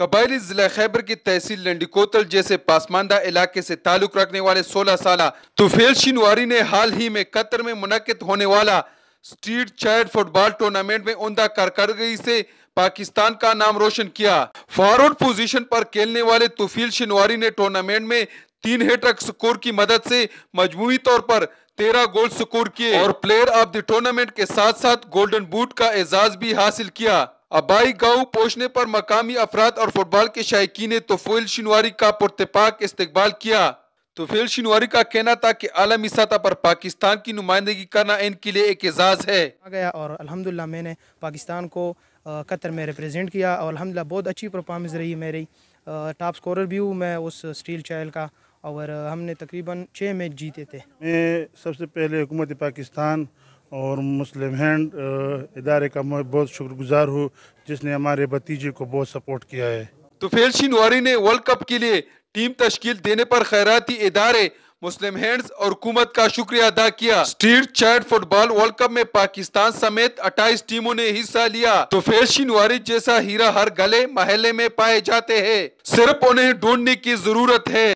कबायली जिला खैबर की तहसील लंडी कोतल जैसे पासमानदा इलाके से ताल्लुक रखने वाले 16 साल तुफेल शिनवारी ने हाल ही में कतर में मुनद होने वाला स्ट्रीट चाइल्ड फुटबॉल टूर्नामेंट में उमदा कारकर्दगी से पाकिस्तान का नाम रोशन किया फॉरवर्ड पोजीशन पर खेलने वाले तुफील शिनवारी ने टूर्नामेंट में तीन हेट्रक स्कोर की मदद से मजमू तौर पर तेरह गोल स्कोर किए और प्लेयर ऑफ द टूर्नामेंट के साथ साथ गोल्डन बूट का एजाज भी हासिल किया आबाई गांव पहुंचने पर मकामी अफराद और फुटबॉल के शायकी ने तोफेल शिनवारी का पुरतपाक इस्तेबाल किया तोफेल शिनवारी का कहना था कि आलमी सतह पर पाकिस्तान की नुमाइंदगी करना इनके लिए एक एजाज़ है आ गया और अलहमदिल्ला मैंने पाकिस्तान को कतर में रिप्रेजेंट किया और अलहमदिल्ला बहुत अच्छी परफॉर्मेंस रही मेरी टॉप स्कोर भी हूँ मैं उस स्टील चैल का और हमने तकरीबन छः मैच जीते थे मैं सबसे पहले हुकूमत पाकिस्तान और मुस्लिम हैंड इदारे का मैं बहुत शुक्रगुजार हूँ जिसने हमारे भतीजे को बहुत सपोर्ट किया है तो फेल शिनवारी ने वर्ल्ड कप के लिए टीम तश्कील देने पर खैराती इदारे मुस्लिम हैंड्स और हुकूमत का शुक्रिया अदा किया street child football world cup में पाकिस्तान समेत 28 टीमों ने हिस्सा लिया तो फेर शिनवारी जैसा हीरा हर गले महले में पाए जाते हैं सिर्फ उन्हें ढूंढने की जरूरत है